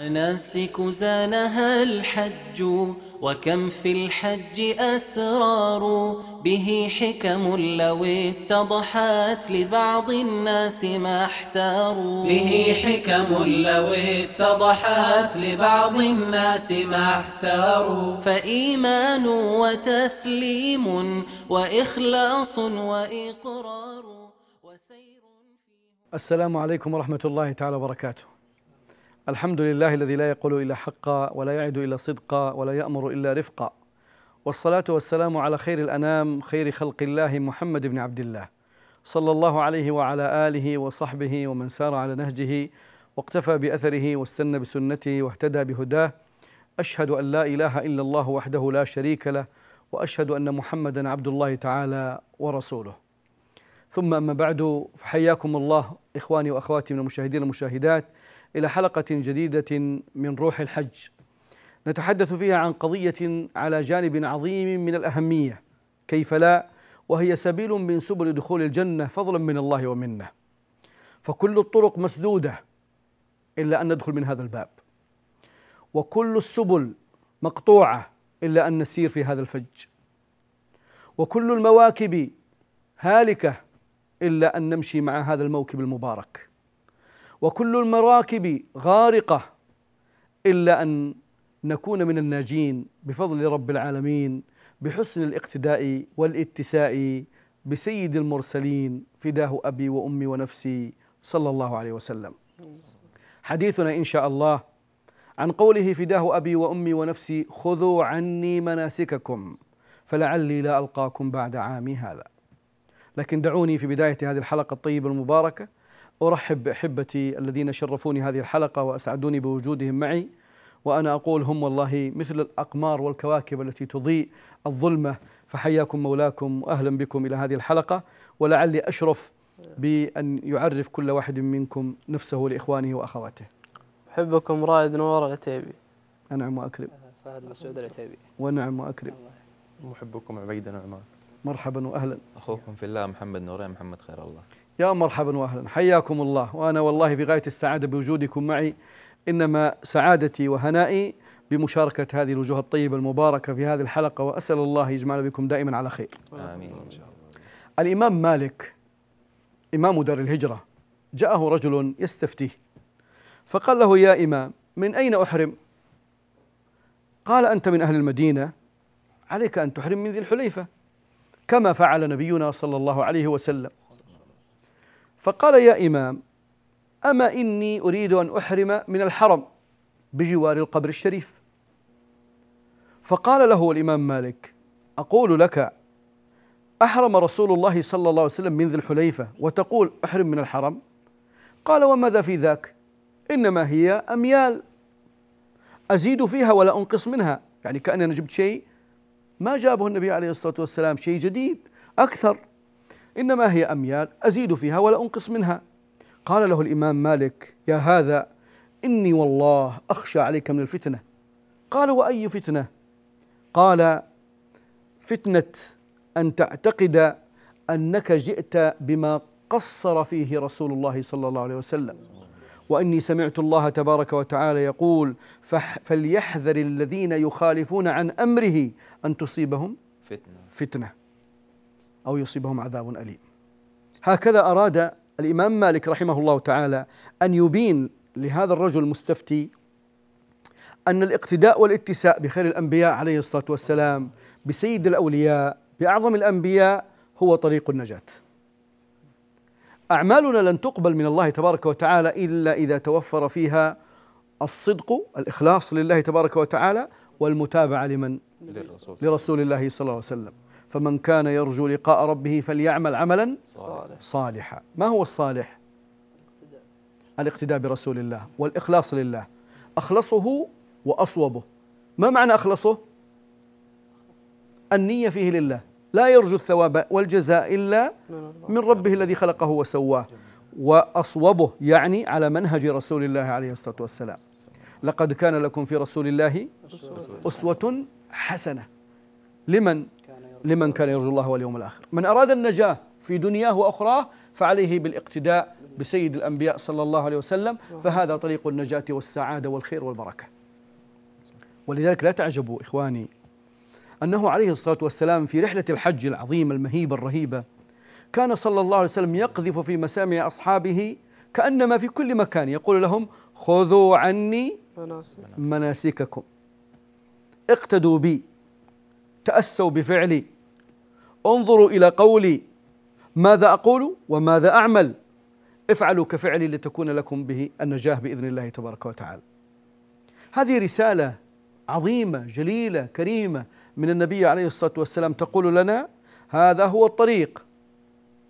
مناسك زانها الحج وكم في الحج أسرار به حكم لو اتضحت لبعض الناس ما احتاروا به حكم لو اتضحت لبعض الناس ما احتاروا فإيمان وتسليم وإخلاص وإقرار وسير السلام عليكم ورحمة الله تعالى وبركاته الحمد لله الذي لا يقول إلا حقا ولا يعد إلا صدقا ولا يأمر إلا رفقا والصلاة والسلام على خير الأنام خير خلق الله محمد بن عبد الله صلى الله عليه وعلى آله وصحبه ومن سار على نهجه واقتفى بأثره واستنى بسنته واهتدى بهداه أشهد أن لا إله إلا الله وحده لا شريك له وأشهد أن محمدا عبد الله تعالى ورسوله ثم أما بعد فحياكم الله إخواني وأخواتي من المشاهدين والمشاهدات إلى حلقة جديدة من روح الحج نتحدث فيها عن قضية على جانب عظيم من الأهمية كيف لا وهي سبيل من سبل دخول الجنة فضلا من الله ومنه فكل الطرق مسدودة إلا أن ندخل من هذا الباب وكل السبل مقطوعة إلا أن نسير في هذا الفج وكل المواكب هالكة إلا أن نمشي مع هذا الموكب المبارك وكل المراكب غارقة إلا أن نكون من الناجين بفضل رب العالمين بحسن الاقتداء والاتساء بسيد المرسلين فداه أبي وأمي ونفسي صلى الله عليه وسلم حديثنا إن شاء الله عن قوله فداه أبي وأمي ونفسي خذوا عني مناسككم فلعلي لا ألقاكم بعد عامي هذا لكن دعوني في بداية هذه الحلقة الطيبة المباركة أرحب بأحبتي الذين شرفوني هذه الحلقة وأسعدوني بوجودهم معي وأنا أقول هم والله مثل الأقمار والكواكب التي تضيء الظلمة فحياكم مولاكم وأهلا بكم إلى هذه الحلقة ولعلي أشرف بأن يعرف كل واحد منكم نفسه لإخوانه وأخواته أحبكم رائد نور العتيبي أنعم وأكرم فهد مسعود العتيبي ونعم وأكرم محبكم عبيد نعمان مرحبا وأهلا أخوكم في الله محمد نورين محمد خير الله يا مرحبا واهلا حياكم الله وانا والله في غايه السعاده بوجودكم معي انما سعادتي وهنائي بمشاركه هذه الوجوه الطيبه المباركه في هذه الحلقه واسال الله يجمعنا بكم دائما على خير. امين ان شاء الله. الامام مالك امام دار الهجره جاءه رجل يستفتيه فقال له يا امام من اين احرم؟ قال انت من اهل المدينه عليك ان تحرم من ذي الحليفه كما فعل نبينا صلى الله عليه وسلم فقال يا إمام أما إني أريد أن أحرم من الحرم بجوار القبر الشريف فقال له الإمام مالك أقول لك أحرم رسول الله صلى الله عليه وسلم من ذي الحليفة وتقول أحرم من الحرم قال وماذا في ذاك إنما هي أميال أزيد فيها ولا أنقص منها يعني أنا جبت شيء ما جابه النبي عليه الصلاة والسلام شيء جديد أكثر إنما هي أميال أزيد فيها ولا أنقص منها قال له الإمام مالك يا هذا إني والله أخشى عليك من الفتنة قال وأي فتنة قال فتنة أن تعتقد أنك جئت بما قصر فيه رسول الله صلى الله عليه وسلم واني سمعت الله تبارك وتعالى يقول فليحذر الذين يخالفون عن امره ان تصيبهم فتنه, فتنة أو يصيبهم عذاب أليم هكذا أراد الإمام مالك رحمه الله تعالى أن يبين لهذا الرجل المستفتي أن الاقتداء والاتساء بخير الأنبياء عليه الصلاة والسلام بسيد الأولياء بأعظم الأنبياء هو طريق النجاة أعمالنا لن تقبل من الله تبارك وتعالى إلا إذا توفر فيها الصدق الإخلاص لله تبارك وتعالى والمتابعة لمن لرسول الله صلى الله عليه وسلم فمن كان يرجو لقاء ربه فليعمل عملا صالحا ما هو الصالح الاقتداء برسول الله والإخلاص لله أخلصه وأصوبه ما معنى أخلصه النية فيه لله لا يرجو الثواب والجزاء إلا من ربه الذي خلقه وسواه وأصوبه يعني على منهج رسول الله عليه الصلاة والسلام لقد كان لكم في رسول الله أسوة حسنة لمن لمن كان يرجو الله واليوم الآخر من أراد النجاة في دنياه وأخراه فعليه بالاقتداء بسيد الأنبياء صلى الله عليه وسلم فهذا طريق النجاة والسعادة والخير والبركة ولذلك لا تعجبوا إخواني أنه عليه الصلاة والسلام في رحلة الحج العظيمة المهيبة الرهيبة كان صلى الله عليه وسلم يقذف في مسامع أصحابه كأنما في كل مكان يقول لهم خذوا عني مناسككم اقتدوا بي تأسوا بفعلي انظروا إلى قولي ماذا أقول وماذا أعمل افعلوا كفعلي لتكون لكم به النجاة بإذن الله تبارك وتعالى هذه رسالة عظيمة جليلة كريمة من النبي عليه الصلاة والسلام تقول لنا هذا هو الطريق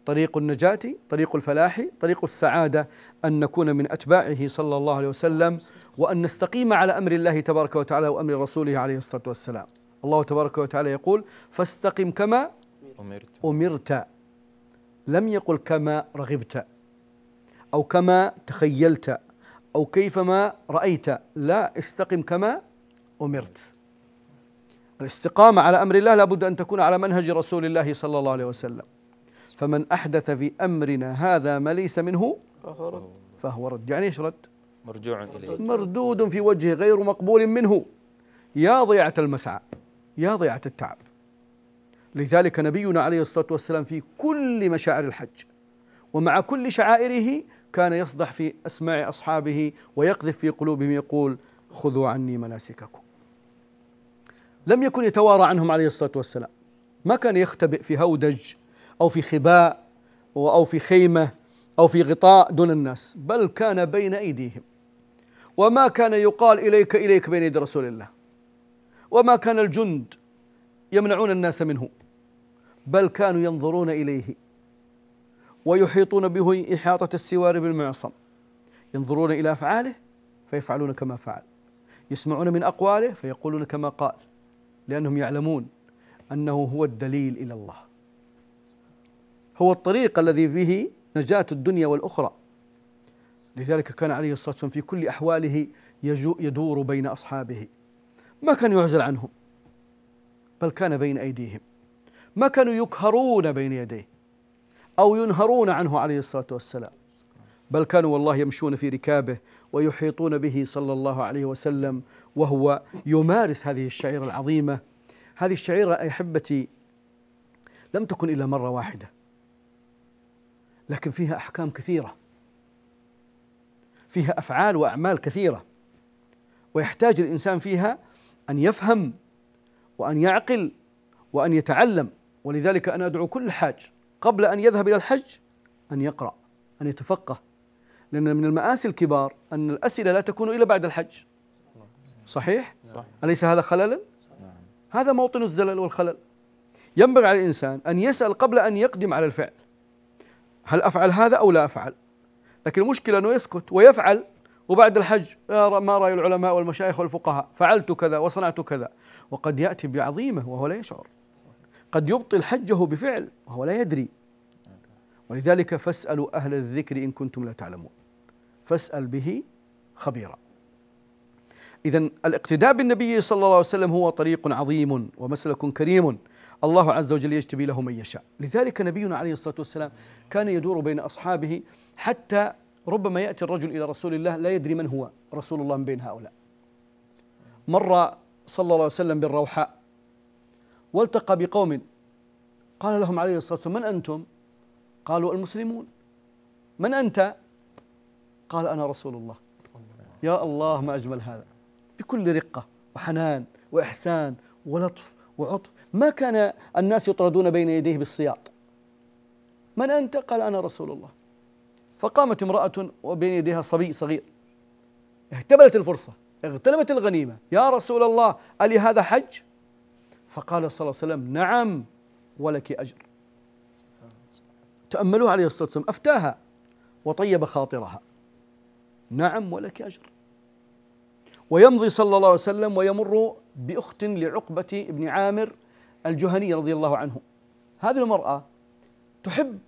طريق النجاة طريق الفلاح طريق السعادة أن نكون من أتباعه صلى الله عليه وسلم وأن نستقيم على أمر الله تبارك وتعالى وأمر رسوله عليه الصلاة والسلام الله تبارك وتعالى يقول فاستقم كما أمرت, أمرت لم يقل كما رغبت أو كما تخيلت أو كيفما رأيت لا استقم كما أمرت الاستقامة على أمر الله لابد أن تكون على منهج رسول الله صلى الله عليه وسلم فمن أحدث في أمرنا هذا ما ليس منه فهو رد يعني إيش رد مرجوع إليه مردود في وجهه غير مقبول منه يا ضيعة المسعى يا ضيعة التعب لذلك نبينا عليه الصلاة والسلام في كل مشاعر الحج ومع كل شعائره كان يصدح في أسماع أصحابه ويقذف في قلوبهم يقول خذوا عني مناسككم لم يكن يتوارى عنهم عليه الصلاة والسلام ما كان يختبئ في هودج أو في خباء أو في خيمة أو في غطاء دون الناس بل كان بين أيديهم وما كان يقال إليك إليك بين يدي رسول الله وما كان الجند يمنعون الناس منه بل كانوا ينظرون إليه ويحيطون به إحاطة السوار بالمعصم ينظرون إلى أفعاله فيفعلون كما فعل يسمعون من أقواله فيقولون كما قال لأنهم يعلمون أنه هو الدليل إلى الله هو الطريق الذي به نجاة الدنيا والأخرى لذلك كان عليه الصلاة والسلام في كل أحواله يجو يدور بين أصحابه ما كان يعزل عنهم بل كان بين أيديهم ما كانوا يكهرون بين يديه أو ينهرون عنه عليه الصلاة والسلام بل كانوا والله يمشون في ركابه ويحيطون به صلى الله عليه وسلم وهو يمارس هذه الشعيرة العظيمة هذه الشعيرة أحبتي لم تكن إلا مرة واحدة لكن فيها أحكام كثيرة فيها أفعال وأعمال كثيرة ويحتاج الإنسان فيها أن يفهم وأن يعقل وأن يتعلم ولذلك أنا أدعو كل حاج قبل أن يذهب إلى الحج أن يقرأ أن يتفقه لأن من المآسي الكبار أن الأسئلة لا تكون إلا بعد الحج صحيح؟ صحيح. أليس هذا خللا؟ نعم. هذا موطن الزلل والخلل ينبغي على الإنسان أن يسأل قبل أن يقدم على الفعل هل أفعل هذا أو لا أفعل؟ لكن المشكلة أنه يسكت ويفعل وبعد الحج ما رأي العلماء والمشايخ والفقهاء فعلت كذا وصنعت كذا وقد يأتي بعظيمة وهو لا يشعر قد يبطل حجه بفعل وهو لا يدري ولذلك فاسألوا أهل الذكر إن كنتم لا تعلمون فاسأل به خبيرا إذا الاقتداء بالنبي صلى الله عليه وسلم هو طريق عظيم ومسلك كريم الله عز وجل يجتبي له من يشاء لذلك نبينا عليه الصلاة والسلام كان يدور بين أصحابه حتى ربما يأتي الرجل إلى رسول الله لا يدري من هو رسول الله من بين هؤلاء مر صلى الله عليه وسلم بالروحاء والتقى بقوم قال لهم عليه الصلاة والسلام من أنتم قالوا المسلمون من أنت قال أنا رسول الله يا الله ما أجمل هذا بكل رقة وحنان وإحسان ولطف وعطف ما كان الناس يطردون بين يديه بالسياط من أنت قال أنا رسول الله فقامت امرأة وبين يديها صبي صغير اهتبلت الفرصة اغتنمت الغنيمة يا رسول الله ألي هذا حج فقال صلى الله عليه وسلم نعم ولك أجر تأملوها عليه الصلاة والسلام أفتاها وطيب خاطرها نعم ولك أجر ويمضي صلى الله عليه وسلم ويمر بأخت لعقبة بن عامر الجهني رضي الله عنه هذه المرأة تحب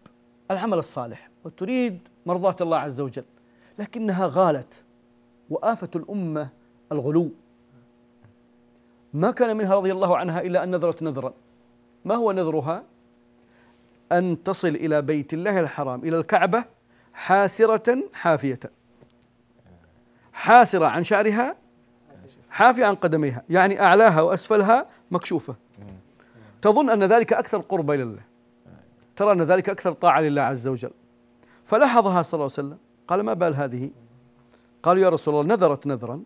العمل الصالح وتريد مرضاة الله عز وجل لكنها غالت وآفة الأمة الغلو ما كان منها رضي الله عنها إلا أن نذرت نذرا ما هو نذرها؟ أن تصل إلى بيت الله الحرام إلى الكعبة حاسرة حافية حاسرة عن شعرها حافية عن قدميها يعني أعلاها وأسفلها مكشوفة تظن أن ذلك أكثر قرب إلى الله ترى أن ذلك أكثر طاعة لله عز وجل فلاحظها صلى الله عليه وسلم قال ما بال هذه قالوا يا رسول الله نذرت نذرا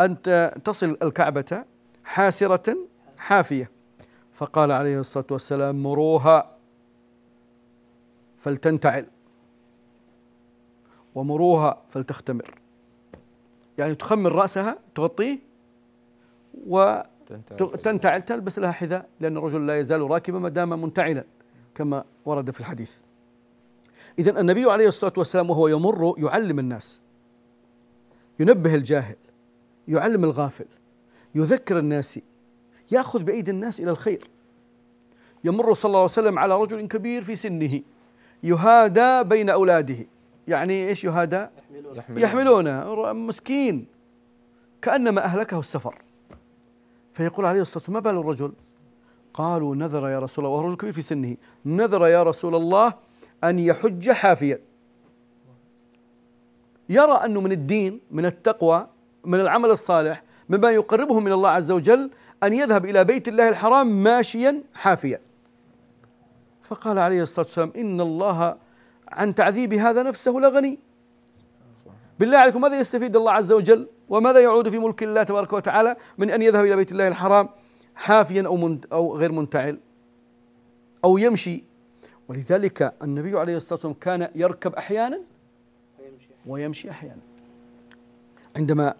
أن تصل الكعبة حاسرة حافية فقال عليه الصلاة والسلام مروها فلتنتعل ومروها فلتختمر يعني تخمر رأسها تغطيه وتنتعل تلبس لها حذاء لأن الرجل لا يزال راكبا ما دام منتعلا كما ورد في الحديث إذا النبي عليه الصلاة والسلام وهو يمر يعلم الناس ينبه الجاهل يعلم الغافل يذكر الناس ياخذ بايدي الناس الى الخير يمر صلى الله عليه وسلم على رجل كبير في سنه يهادى بين اولاده يعني ايش يهادى يحملونه مسكين كانما اهلكه السفر فيقول عليه الصلاه والسلام ما بال الرجل قالوا نذر يا رسول الله وهو رجل كبير في سنه نذر يا رسول الله ان يحج حافيا يرى انه من الدين من التقوى من العمل الصالح مما يقربه من الله عز وجل أن يذهب إلى بيت الله الحرام ماشيا حافيا فقال عليه الصلاة والسلام إن الله عن تعذيب هذا نفسه لغني بالله عليكم ماذا يستفيد الله عز وجل وماذا يعود في ملك الله تبارك وتعالى من أن يذهب إلى بيت الله الحرام حافيا أو, من أو غير منتعل أو يمشي ولذلك النبي عليه الصلاة والسلام كان يركب أحيانا ويمشي أحيانا عندما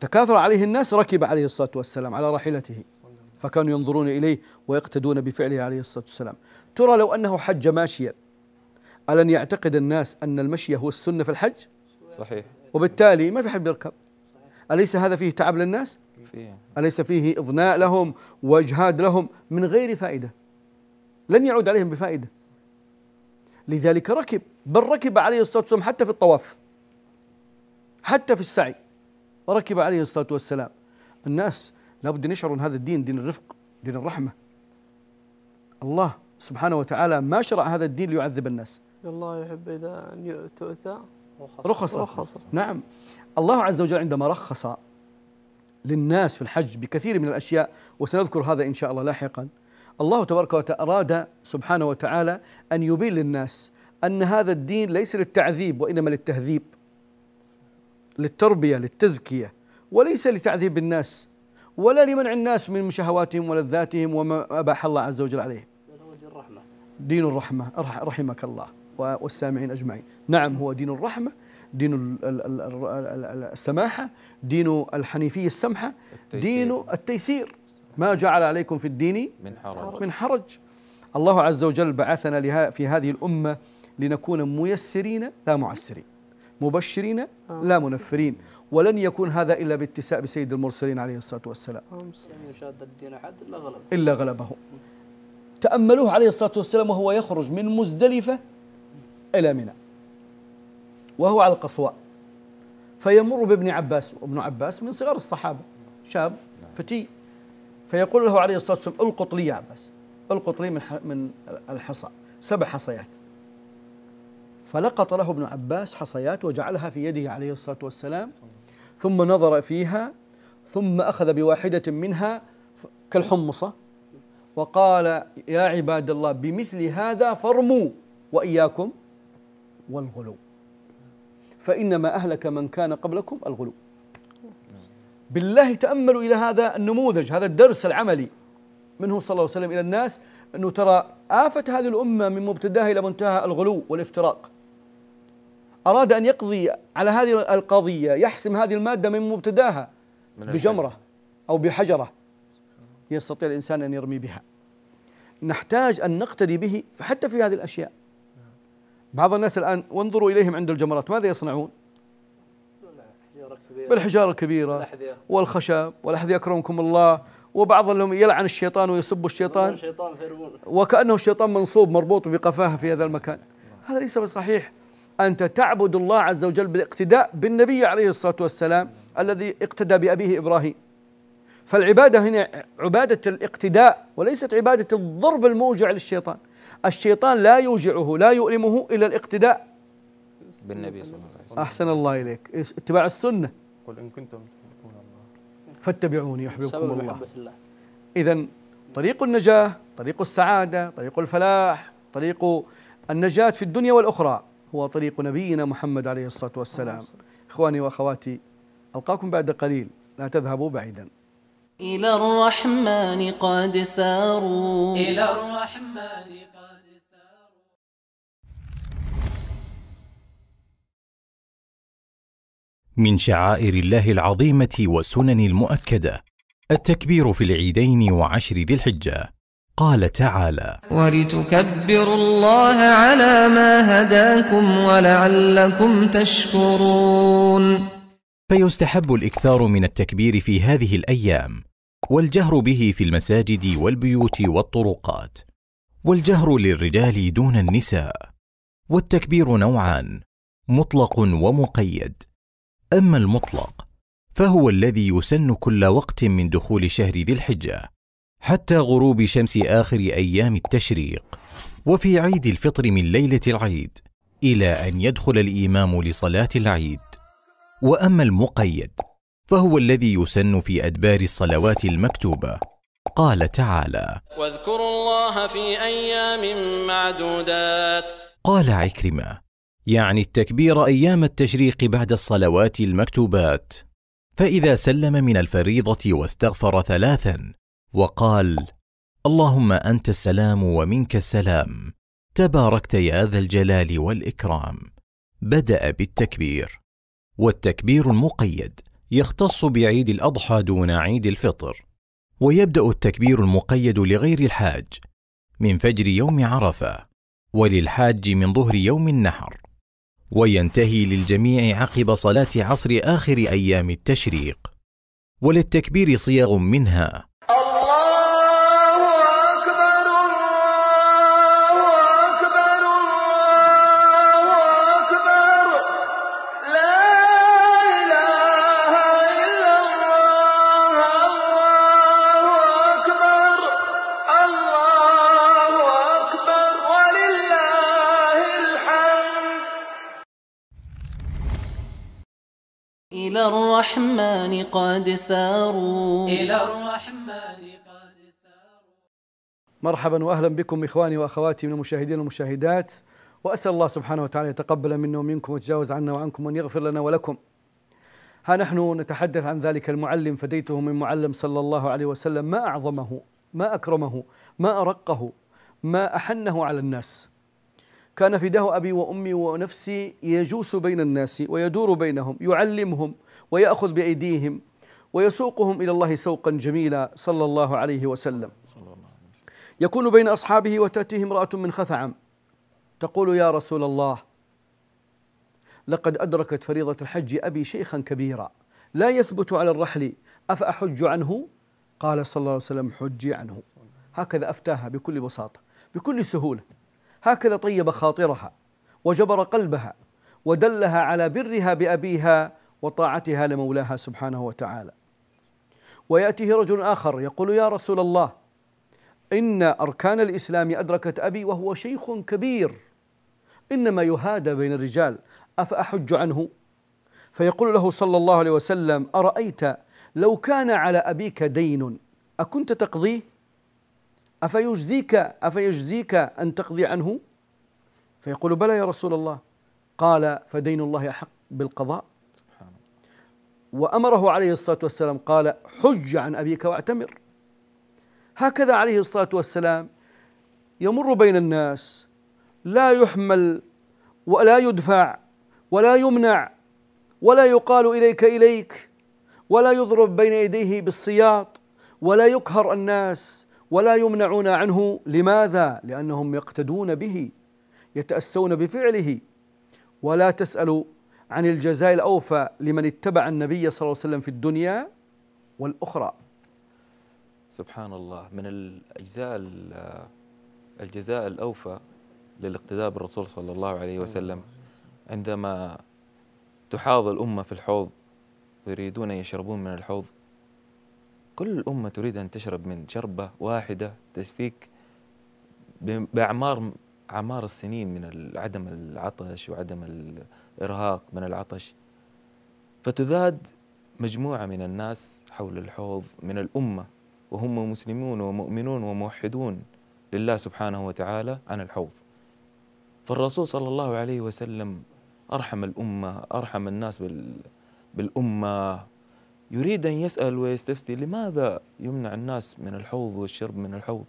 تكاثر عليه الناس ركب عليه الصلاة والسلام على راحلته فكانوا ينظرون إليه ويقتدون بفعله عليه الصلاة والسلام ترى لو أنه حج ماشيا ألن يعتقد الناس أن المشي هو السنة في الحج صحيح وبالتالي ما في حد بيركب أليس هذا فيه تعب للناس فيه. أليس فيه إضناء لهم وإجهاد لهم من غير فائدة لن يعود عليهم بفائدة لذلك ركب بل ركب عليه الصلاة والسلام حتى في الطواف حتى في السعي وركب عليه الصلاة والسلام الناس لابد أن يشعروا ان هذا الدين دين الرفق دين الرحمة الله سبحانه وتعالى ما شرع هذا الدين ليعذب الناس الله يحب إذا أن تؤتى رخص رخص نعم الله عز وجل عندما رخص للناس في الحج بكثير من الأشياء وسنذكر هذا إن شاء الله لاحقا الله تبارك وتعالى أراد سبحانه وتعالى أن يبين للناس أن هذا الدين ليس للتعذيب وإنما للتهذيب للتربية للتزكية وليس لتعذيب الناس ولا لمنع الناس من شهواتهم ولذاتهم وما أباح الله عز وجل عليهم دين الرحمة دين الرحمة رحمك الله والسامعين أجمعين نعم هو دين الرحمة دين السماحة دين الحنيفية السمحة دين التيسير ما جعل عليكم في الدين من حرج من حرج الله عز وجل بعثنا في هذه الأمة لنكون ميسرين لا معسرين مبشرين آه. لا منفرين ولن يكون هذا إلا باتساء بسيد المرسلين عليه الصلاة والسلام إلا غلبه إلا غلبه تأملوه عليه الصلاة والسلام وهو يخرج من مزدلفة إلى منى وهو على القصواء فيمر بابن عباس وابن عباس من صغار الصحابة شاب فتي فيقول له عليه الصلاة والسلام القط لي يا عباس القط لي من من الحصى سبع حصيات فلقط له ابن عباس حصيات وجعلها في يده عليه الصلاة والسلام ثم نظر فيها ثم أخذ بواحدة منها كالحمصة وقال يا عباد الله بمثل هذا فارموا وإياكم والغلو فإنما أهلك من كان قبلكم الغلو بالله تأملوا إلى هذا النموذج هذا الدرس العملي منه صلى الله عليه وسلم إلى الناس أنه ترى آفة هذه الأمة من مبتداها إلى منتهى الغلو والافتراق أراد أن يقضي على هذه القضية يحسم هذه المادة من مبتداها من بجمرة أو بحجرة يستطيع الإنسان أن يرمي بها نحتاج أن نقتدي به حتى في هذه الأشياء بعض الناس الآن وانظروا إليهم عند الجمرات ماذا يصنعون بالحجارة الكبيرة والخشب والأحذية أكرمكم الله وبعض لهم يلعن الشيطان ويسب الشيطان وكأنه الشيطان منصوب مربوط بقفاه في هذا المكان هذا ليس بصحيح أنت تعبد الله عز وجل بالاقتداء بالنبي عليه الصلاة والسلام الذي اقتدى بأبيه إبراهيم فالعبادة هنا عبادة الاقتداء وليست عبادة الضرب الموجع للشيطان الشيطان لا يوجعه لا يؤلمه إلى الاقتداء بالنبي صلى الله عليه وسلم أحسن الله إليك اتباع السنة قل إن كنتم فاتبعوني يحببكم الله. إذا طريق النجاة طريق السعادة طريق الفلاح طريق النجاة في الدنيا والأخرى هو طريق نبينا محمد عليه الصلاة والسلام إخواني وأخواتي ألقاكم بعد قليل لا تذهبوا بعيدا إلى الرحمن قد ساروا إلى الرحمن قد ساروا من شعائر الله العظيمة والسنن المؤكدة التكبير في العيدين وعشر ذي الحجة قال تعالى ولتكبروا الله على ما هداكم ولعلكم تشكرون فيستحب الإكثار من التكبير في هذه الأيام والجهر به في المساجد والبيوت والطرقات والجهر للرجال دون النساء والتكبير نوعان مطلق ومقيد أما المطلق فهو الذي يسن كل وقت من دخول شهر ذي الحجة حتى غروب شمس آخر أيام التشريق وفي عيد الفطر من ليلة العيد إلى أن يدخل الإمام لصلاة العيد وأما المقيد فهو الذي يسن في أدبار الصلوات المكتوبة قال تعالى واذكروا الله في أيام معدودات قال عكرمة يعني التكبير أيام التشريق بعد الصلوات المكتوبات فإذا سلم من الفريضة واستغفر ثلاثا وقال اللهم انت السلام ومنك السلام تباركت يا ذا الجلال والاكرام بدا بالتكبير والتكبير المقيد يختص بعيد الاضحى دون عيد الفطر ويبدا التكبير المقيد لغير الحاج من فجر يوم عرفه وللحاج من ظهر يوم النحر وينتهي للجميع عقب صلاه عصر اخر ايام التشريق وللتكبير صيغ منها قد ساروا إلى الرحمن قد ساروا مرحبا وأهلا بكم إخواني وأخواتي من المشاهدين والمشاهدات وأسأل الله سبحانه وتعالى يتقبل منا ومنكم ويتجاوز عنا وعنكم وأن يغفر لنا ولكم ها نحن نتحدث عن ذلك المعلم فديته من معلم صلى الله عليه وسلم ما أعظمه ما أكرمه ما أرقه ما أحنه على الناس كان فداه أبي وأمي ونفسي يجوس بين الناس ويدور بينهم يعلمهم ويأخذ بأيديهم ويسوقهم إلى الله سوقا جميلا صلى الله عليه وسلم يكون بين أصحابه وتأتيه امرأة من خثعم تقول يا رسول الله لقد أدركت فريضة الحج أبي شيخا كبيرا لا يثبت على الرحل أفأحج عنه قال صلى الله عليه وسلم حجي عنه هكذا أفتاها بكل بساطة بكل سهولة هكذا طيب خاطرها وجبر قلبها ودلها على برها بأبيها وطاعتها لمولاها سبحانه وتعالى ويأتيه رجل آخر يقول يا رسول الله إن أركان الإسلام أدركت أبي وهو شيخ كبير إنما يهادى بين الرجال أفأحج عنه فيقول له صلى الله عليه وسلم أرأيت لو كان على أبيك دين أكنت تقضيه أفيجزيك أفيجزيك أن تقضي عنه فيقول بلى يا رسول الله قال فدين الله أحق بالقضاء وأمره عليه الصلاة والسلام قال حج عن أبيك واعتمر هكذا عليه الصلاة والسلام يمر بين الناس لا يحمل ولا يدفع ولا يمنع ولا يقال إليك إليك ولا يضرب بين يديه بالسياط ولا يكهر الناس ولا يمنعون عنه لماذا؟ لأنهم يقتدون به يتأسون بفعله ولا تسالوا عن الجزاء الأوفى لمن اتبع النبي صلى الله عليه وسلم في الدنيا والأخرى سبحان الله من الأجزاء الجزاء الأوفى للاقتداء بالرسول صلى الله عليه وسلم عندما تحاض الأمة في الحوض ويريدون يشربون من الحوض كل أمة تريد أن تشرب من شربة واحدة تشفيك بأعمار أعمار السنين من عدم العطش وعدم الإرهاق من العطش فتذاد مجموعة من الناس حول الحوض من الأمة وهم مسلمون ومؤمنون وموحدون لله سبحانه وتعالى عن الحوض فالرسول صلى الله عليه وسلم أرحم الأمة أرحم الناس بال بالأمة يريد أن يسأل ويستفتي لماذا يمنع الناس من الحوض والشرب من الحوض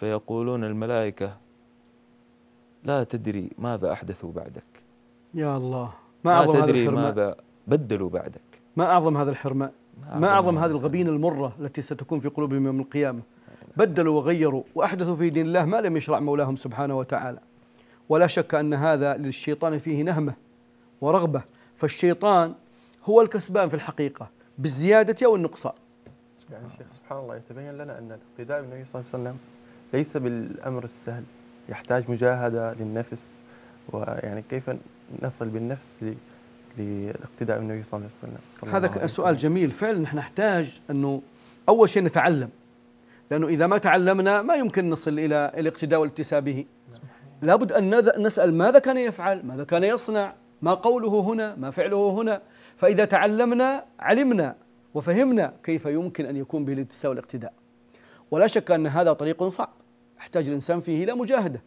فيقولون الملائكة لا تدري ماذا أحدثوا بعدك يا الله ما, أعظم ما تدري هذا ماذا بدلوا بعدك ما أعظم هذا الحرمان ما أعظم هذه الغبينة المرة التي ستكون في قلوبهم يوم القيامة بدلوا وغيروا وأحدثوا في دين الله ما لم يشرع مولاهم سبحانه وتعالى ولا شك أن هذا للشيطان فيه نهمة ورغبة فالشيطان هو الكسبان في الحقيقة بالزيادة أو النقصان يعني الشيخ سبحان الله يتبين لنا أن الاقتداء بالنبي صلى الله عليه وسلم ليس بالأمر السهل يحتاج مجاهدة للنفس ويعني كيف نصل بالنفس للاقتداء بالنبي صلى الله عليه وسلم هذا سؤال جميل فعلا نحن نحتاج أنه أول شيء نتعلم لأنه إذا ما تعلمنا ما يمكن نصل إلى الاقتداء والاتساء به لابد أن نسأل ماذا كان يفعل ماذا كان يصنع ما قوله هنا ما فعله هنا فإذا تعلمنا علمنا وفهمنا كيف يمكن أن يكون به الالتساء والاقتداء ولا شك أن هذا طريق صعب يحتاج الإنسان فيه إلى مجاهدة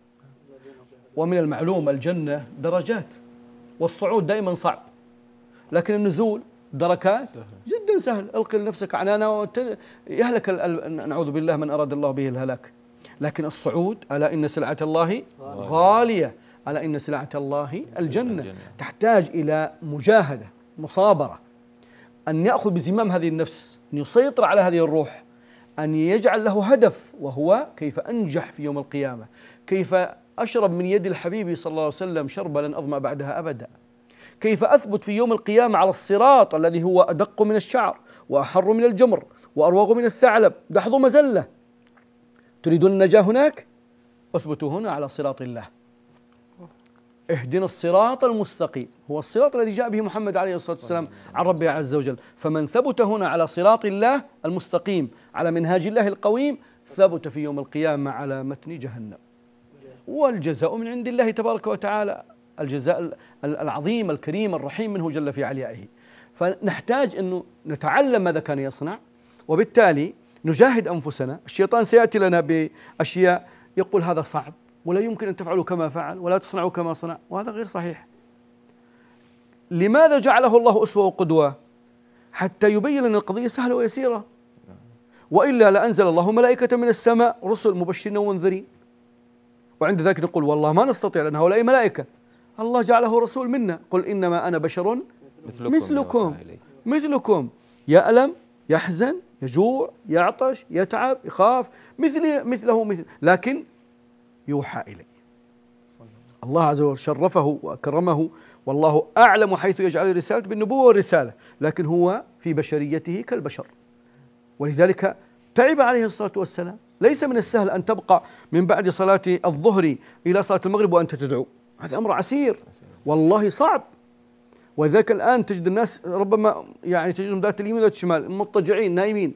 ومن المعلوم الجنة درجات والصعود دائما صعب لكن النزول دركات سهل. جدا سهل القي لنفسك عنانة يهلك نعوذ بالله من أراد الله به الهلاك لكن الصعود ألا إن سلعة الله غالية ألا إن سلعة الله الجنة تحتاج إلى مجاهدة مصابرة أن يأخذ بزمام هذه النفس أن يسيطر على هذه الروح أن يجعل له هدف وهو كيف أنجح في يوم القيامة كيف أشرب من يد الحبيب صلى الله عليه وسلم شربة لن أظمأ بعدها أبدا كيف أثبت في يوم القيامة على الصراط الذي هو أدق من الشعر وأحر من الجمر وأروغ من الثعلب دحض مزلة تريدون النجاة هناك؟ اثبتوا هنا على صراط الله اهدنا الصراط المستقيم هو الصراط الذي جاء به محمد عليه الصلاة والسلام عن ربه عز وجل فمن ثبت هنا على صراط الله المستقيم على منهاج الله القويم ثبت في يوم القيامة على متن جهنم والجزاء من عند الله تبارك وتعالى الجزاء العظيم الكريم الرحيم منه جل في عليائه فنحتاج أنه نتعلم ماذا كان يصنع وبالتالي نجاهد أنفسنا الشيطان سيأتي لنا بأشياء يقول هذا صعب ولا يمكن أن تفعلوا كما فعل ولا تصنعوا كما صنع وهذا غير صحيح لماذا جعله الله أسوة وقدوة حتى يبين أن القضية سهلة ويسيرة وإلا لأنزل الله ملائكة من السماء رسل مبشرين ومنذرين وعند ذلك نقول والله ما نستطيع لأن هؤلاء ملائكة الله جعله رسول منا قل إنما أنا بشر مثلكم مثلكم, مثلكم يألم يحزن يجوع يعطش يتعب يخاف مثل مثله مثل لكن يوحى إليه الله عز وجل شرفه وأكرمه والله أعلم حيث يجعل رسالته بالنبوة والرسالة لكن هو في بشريته كالبشر ولذلك تعب عليه الصلاة والسلام ليس من السهل أن تبقى من بعد صلاة الظهر إلى صلاة المغرب وأنت تدعو هذا أمر عسير والله صعب ولذلك الآن تجد الناس ربما يعني تجدهم ذات اليمين وذات الشمال مضطجعين نايمين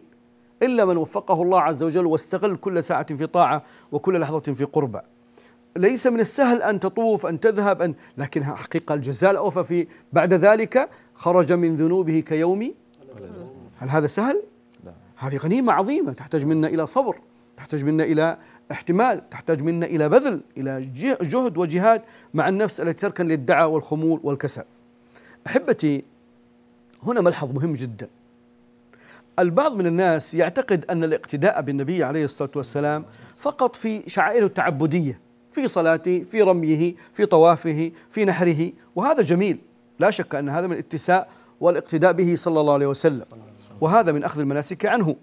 إلا من وفقه الله عز وجل واستغل كل ساعة في طاعة وكل لحظة في قربة ليس من السهل أن تطوف أن تذهب أن لكن حقيقة الجزاء الأوفى في بعد ذلك خرج من ذنوبه كيوم هل هذا سهل؟ لا. هذه غنيمة عظيمة تحتاج منا إلى صبر تحتاج منا إلى احتمال تحتاج منا إلى بذل إلى جهد وجهاد مع النفس التي تركن للدعاء والخمول والكسل أحبتي هنا ملحظ مهم جدا البعض من الناس يعتقد أن الاقتداء بالنبي عليه الصلاة والسلام فقط في شعائره التعبدية في صلاته في رميه في طوافه في نحره وهذا جميل لا شك أن هذا من الاتساء والاقتداء به صلى الله عليه وسلم وهذا من أخذ المناسك عنه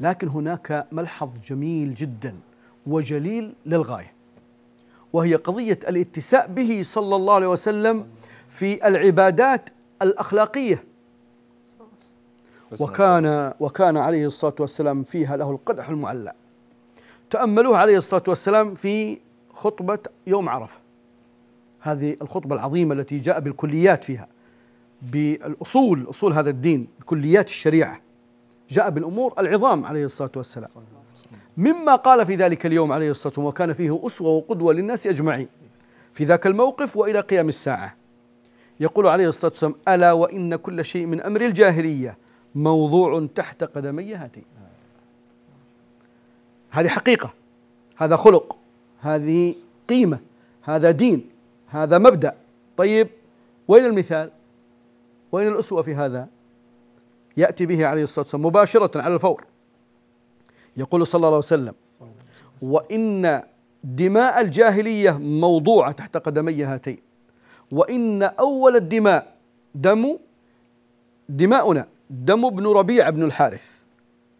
لكن هناك ملحظ جميل جدا وجليل للغاية وهي قضية الاتساء به صلى الله عليه وسلم في العبادات الأخلاقية وكان وكان عليه الصلاه والسلام فيها له القدح المعلى تاملوه عليه الصلاه والسلام في خطبه يوم عرفه هذه الخطبه العظيمه التي جاء بالكليات فيها بالاصول اصول هذا الدين بكليات الشريعه جاء بالامور العظام عليه الصلاه والسلام مما قال في ذلك اليوم عليه الصلاه والسلام وكان فيه اسوه وقدوه للناس اجمعين في ذاك الموقف والى قيام الساعه يقول عليه الصلاه والسلام الا وان كل شيء من امر الجاهليه موضوع تحت قدمي هاتين هذه حقيقة هذا خلق هذه قيمة هذا دين هذا مبدأ طيب وين المثال وين الأسوة في هذا يأتي به عليه الصلاة والسلام مباشرة على الفور يقول صلى الله عليه وسلم وإن دماء الجاهلية موضوعة تحت قدمي هاتين وإن أول الدماء دم دماؤنا دم بن ربيع بن الحارث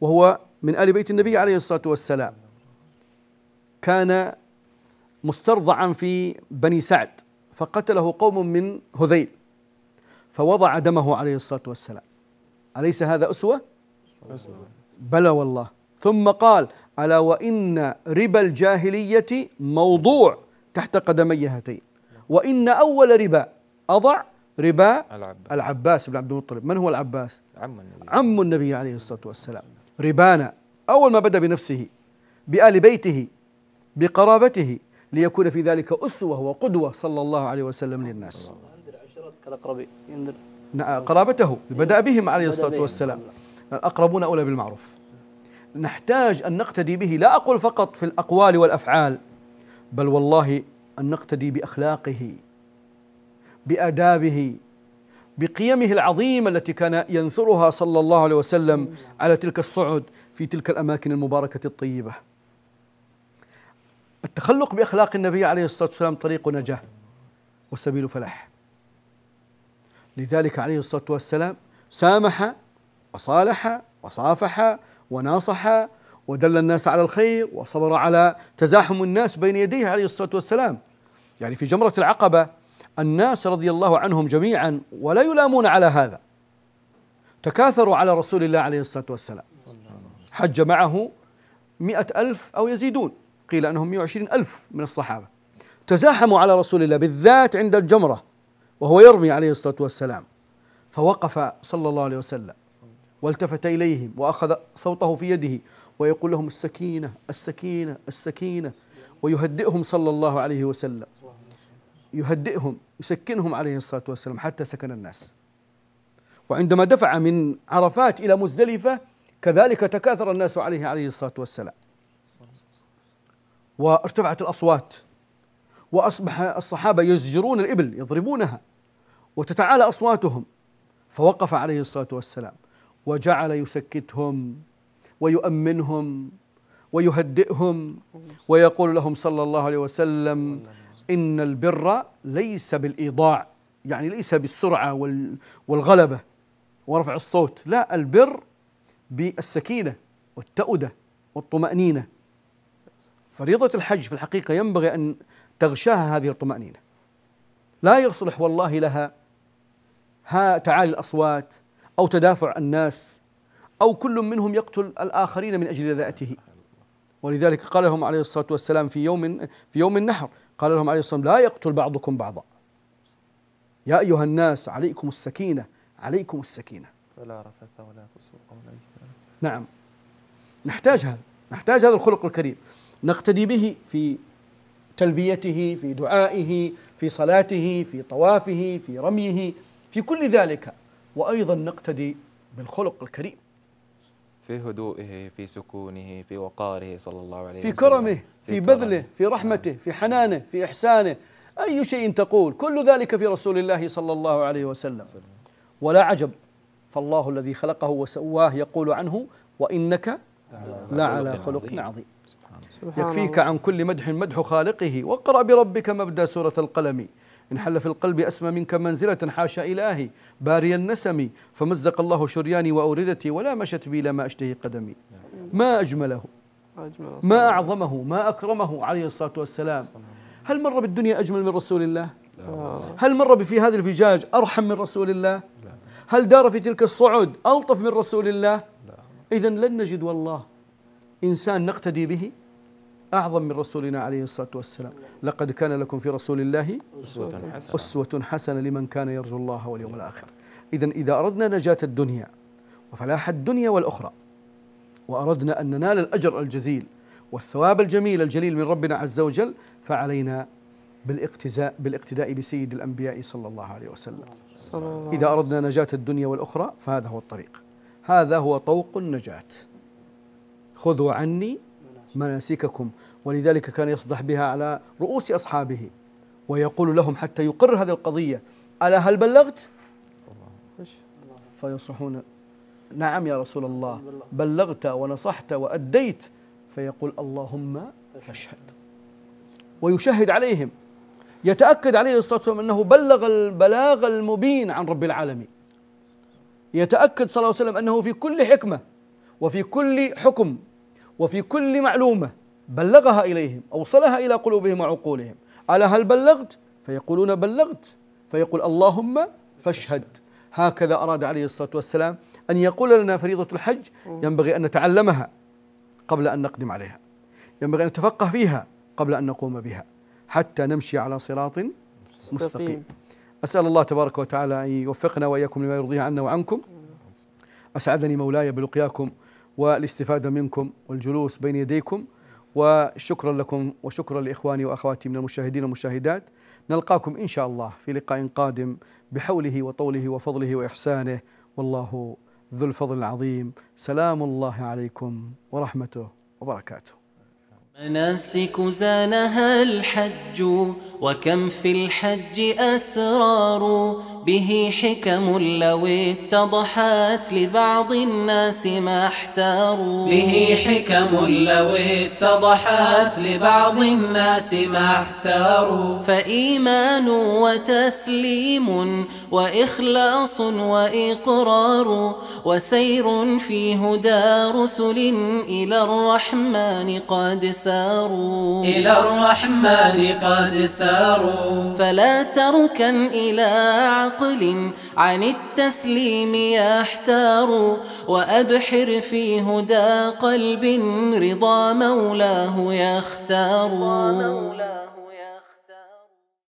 وهو من آل بيت النبي عليه الصلاة والسلام كان مسترضعا في بني سعد فقتله قوم من هذيل فوضع دمه عليه الصلاة والسلام أليس هذا أسوة؟ بلى والله ثم قال ألا وإن ربا الجاهلية موضوع تحت قدمي هاتين وإن أول ربا أضع ربا العباس, العباس بن عبد المطلب من هو العباس؟ عم النبي عم النبي عليه الصلاة والسلام ربانا أول ما بدأ بنفسه بآل بيته بقرابته ليكون في ذلك أسوة وقدوة صلى الله عليه وسلم للناس نعم، قرابته بدأ بهم عليه الصلاة والسلام الأقربون أولى بالمعروف نحتاج أن نقتدي به لا أقول فقط في الأقوال والأفعال بل والله أن نقتدي بأخلاقه بآدابه بقيمه العظيمة التي كان ينثرها صلى الله عليه وسلم على تلك الصعد في تلك الأماكن المباركة الطيبة التخلق بأخلاق النبي عليه الصلاة والسلام طريق نجاة وسبيل فلاح لذلك عليه الصلاة والسلام سامح وصالح وصافح وناصح ودل الناس على الخير وصبر على تزاحم الناس بين يديه عليه الصلاة والسلام يعني في جمرة العقبة الناس رضي الله عنهم جميعا ولا يلامون على هذا تكاثروا على رسول الله عليه الصلاة والسلام حج معه مئة ألف أو يزيدون قيل أنهم وعشرين ألف من الصحابة تزاحموا على رسول الله بالذات عند الجمرة وهو يرمي عليه الصلاة والسلام فوقف صلى الله عليه وسلم والتفت إليهم وأخذ صوته في يده ويقول لهم السكينة السكينة السكينة ويهدئهم صلى الله عليه وسلم يهدئهم يسكنهم عليه الصلاة والسلام حتى سكن الناس وعندما دفع من عرفات إلى مزدلفة كذلك تكاثر الناس عليه عليه الصلاة والسلام وارتفعت الأصوات وأصبح الصحابة يزجرون الإبل يضربونها وتتعالى أصواتهم فوقف عليه الصلاة والسلام وجعل يسكتهم ويؤمنهم ويهدئهم ويقول لهم صلى الله عليه وسلم إن البر ليس بالإيضاع يعني ليس بالسرعة والغلبة ورفع الصوت لا البر بالسكينة والتأدة والطمأنينة فريضة الحج في الحقيقة ينبغي أن تغشاها هذه الطمأنينة لا يصلح والله لها ها تعالي الأصوات أو تدافع الناس أو كل منهم يقتل الآخرين من أجل ذاته ولذلك قال لهم عليه الصلاة والسلام في يوم في يوم النحر قال لهم عليه الصلاة والسلام لا يقتل بعضكم بعضا يا أيها الناس عليكم السكينة عليكم السكينة فلا رفث ولا فسوق ولا نعم نحتاج هذا نحتاج هذا الخلق الكريم نقتدي به في تلبيته في دعائه في صلاته في طوافه في رميه في كل ذلك وأيضا نقتدي بالخلق الكريم في هدوئه في سكونه في وقاره صلى الله عليه وسلم في كرمه في بذله في نعم. رحمته في حنانه في إحسانه أي شيء تقول كل ذلك في رسول الله صلى الله عليه وسلم ولا عجب فالله الذي خلقه وسواه يقول عنه وإنك لا على خلق عظيم يكفيك عن كل مدح مدح خالقه واقرأ بربك مبدأ سورة القلم إن حل في القلب أسمى منك منزلة حاشا إلهي باري النسم فمزق الله شرياني وأوردتي ولا مشت بي لما أشتهي قدمي ما أجمله ما أعظمه ما أكرمه عليه الصلاة والسلام هل مر بالدنيا أجمل من رسول الله هل مر في هذا الفجاج أرحم من رسول الله هل دار في تلك الصعد ألطف من رسول الله إذا لن نجد والله إنسان نقتدي به أعظم من رسولنا عليه الصلاة والسلام لقد كان لكم في رسول الله أسوة حسنة, أسوة حسنة لمن كان يرجو الله واليوم الآخر إذا إذا أردنا نجاة الدنيا وفلاح الدنيا والأخرى وأردنا أن ننال الأجر الجزيل والثواب الجميل الجليل من ربنا عز وجل فعلينا بالاقتزاء بالاقتداء بسيد الأنبياء صلى الله عليه وسلم صلى الله إذا أردنا نجاة الدنيا والأخرى فهذا هو الطريق هذا هو طوق النجاة خذوا عني مناسككم ولذلك كان يصدح بها على رؤوس أصحابه ويقول لهم حتى يقر هذه القضية ألا هل بلغت؟ فيصرحون نعم يا رسول الله بلغت ونصحت وأديت فيقول اللهم فاشهد ويشهد عليهم يتأكد عليه الصلاة والسلام أنه بلغ البلاغ المبين عن رب العالمين يتأكد صلى الله عليه وسلم أنه في كل حكمة وفي كل حكم وفي كل معلومة بلغها إليهم أوصلها إلى قلوبهم وعقولهم ألا هل بلغت؟ فيقولون بلغت فيقول اللهم فاشهد هكذا أراد عليه الصلاة والسلام أن يقول لنا فريضة الحج ينبغي أن نتعلمها قبل أن نقدم عليها ينبغي أن نتفقه فيها قبل أن نقوم بها حتى نمشي على صراط مستقيم أسأل الله تبارك وتعالى أن يوفقنا وإياكم لما يرضيه عنا وعنكم أسعدني مولاي بلقياكم والاستفادة منكم والجلوس بين يديكم وشكرا لكم وشكرا لإخواني وأخواتي من المشاهدين والمشاهدات نلقاكم إن شاء الله في لقاء قادم بحوله وطوله وفضله وإحسانه والله ذو الفضل العظيم سلام الله عليكم ورحمته وبركاته مناسك زانها الحج وكم في الحج أسرار به حكم لو اتضحت لبعض الناس ما احتاروا به حكم لو اتضحت لبعض الناس ما احتاروا فإيمان وتسليم وإخلاص وإقرار وسير في هدى رسل إلى الرحمن قد ساروا إلى الرحمن قد ساروا فلا تركن إلى عقل عن التسليم يحتار وأبحر في هدى قلب رضا مولاه يختار